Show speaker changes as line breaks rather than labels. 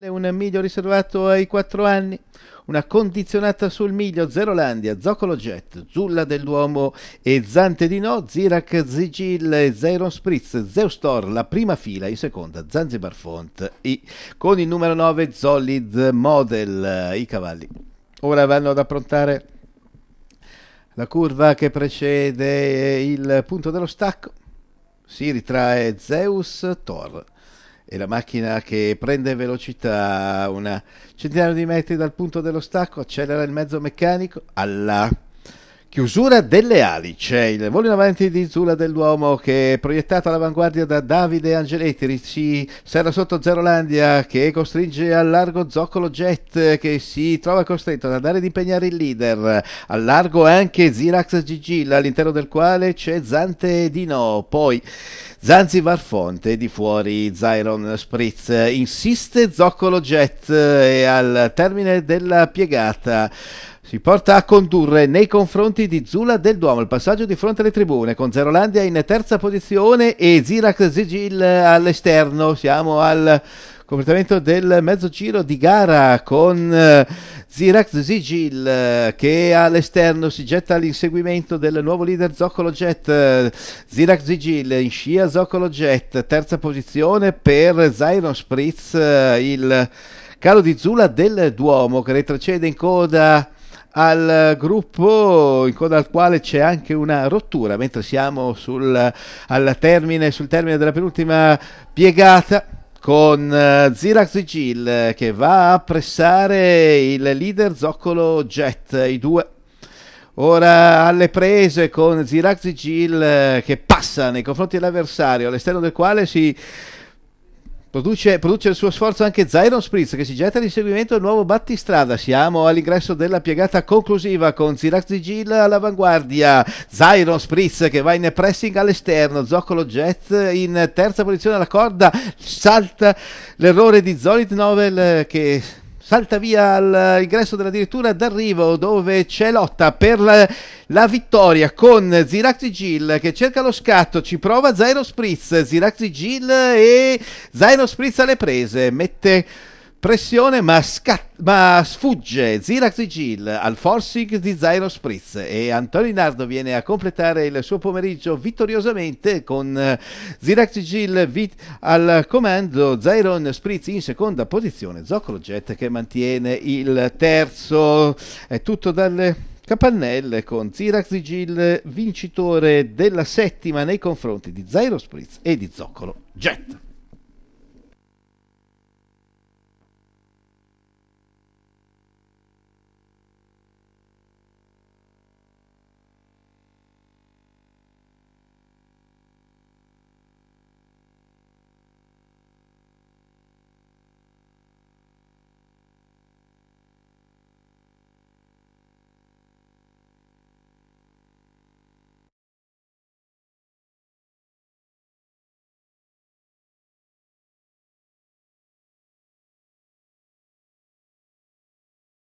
un miglio riservato ai 4 anni, una condizionata sul miglio Zerolandia, Zoccolo Jet, Zulla del Duomo e Zante di No, Zirac, Zigil, Zeron Spritz, Zeustor, la prima fila, in seconda Zanzibar Font, I, con il numero 9 Zolid Model, i cavalli. Ora vanno ad approntare la curva che precede il punto dello stacco, si ritrae Zeus Thor e la macchina che prende velocità una centinaio di metri dal punto dello stacco, accelera il mezzo meccanico, alla... Chiusura delle ali, c'è il volo in avanti di Zula dell'uomo che è proiettato all'avanguardia da Davide Angeletti, Ricci serra sotto Zerolandia che costringe al largo Zoccolo Jet che si trova costretto ad andare ad impegnare il leader, al largo anche Zirax Gigilla all'interno del quale c'è Zante Dino, poi Zanzi Varfonte di fuori Zyron Spritz, insiste Zoccolo Jet e al termine della piegata si porta a condurre nei confronti di Zula del Duomo il passaggio di fronte alle tribune con Zerolandia in terza posizione e Zirak Zigil all'esterno siamo al completamento del mezzo giro di gara con eh, Zigil eh, che all'esterno si getta all'inseguimento del nuovo leader Zoccolo Jet eh, Zigil in scia Zoccolo Jet terza posizione per Zyron Spritz eh, il calo di Zula del Duomo che retrocede in coda al gruppo in coda al quale c'è anche una rottura mentre siamo sul, termine, sul termine della penultima piegata con eh, Zirax Gil che va a pressare il leader Zoccolo Jet, i due Ora alle prese con Zirak Zigil eh, che passa nei confronti dell'avversario, all'esterno del quale si Produce, produce, il suo sforzo anche Zyron Spritz che si getta seguimento al nuovo battistrada. Siamo all'ingresso della piegata conclusiva con Zirax Zirak Zigil all'avanguardia. Zyron Spritz che va in pressing all'esterno. Zoccolo Jet in terza posizione alla corda. Salta l'errore di Zolit Novel eh, che salta via all'ingresso della direttura d'arrivo dove c'è lotta per la, la vittoria con Ziraxi Gil che cerca lo scatto, ci prova Zairo Spritz, Ziraxi Gil e Zairo Spritz alle prese, mette Pressione ma, scat- ma sfugge Zirax di Gil al forcing di Zairo Spritz e Antonio Nardo viene a completare il suo pomeriggio vittoriosamente con eh, Zirax di Gil vit- al comando, Zairon Spritz in seconda posizione, Zoccolo Jet che mantiene il terzo, è tutto dalle... Capannelle con Zirax di Gil vincitore della settima nei confronti di Zairo Spritz e di Zoccolo Jet.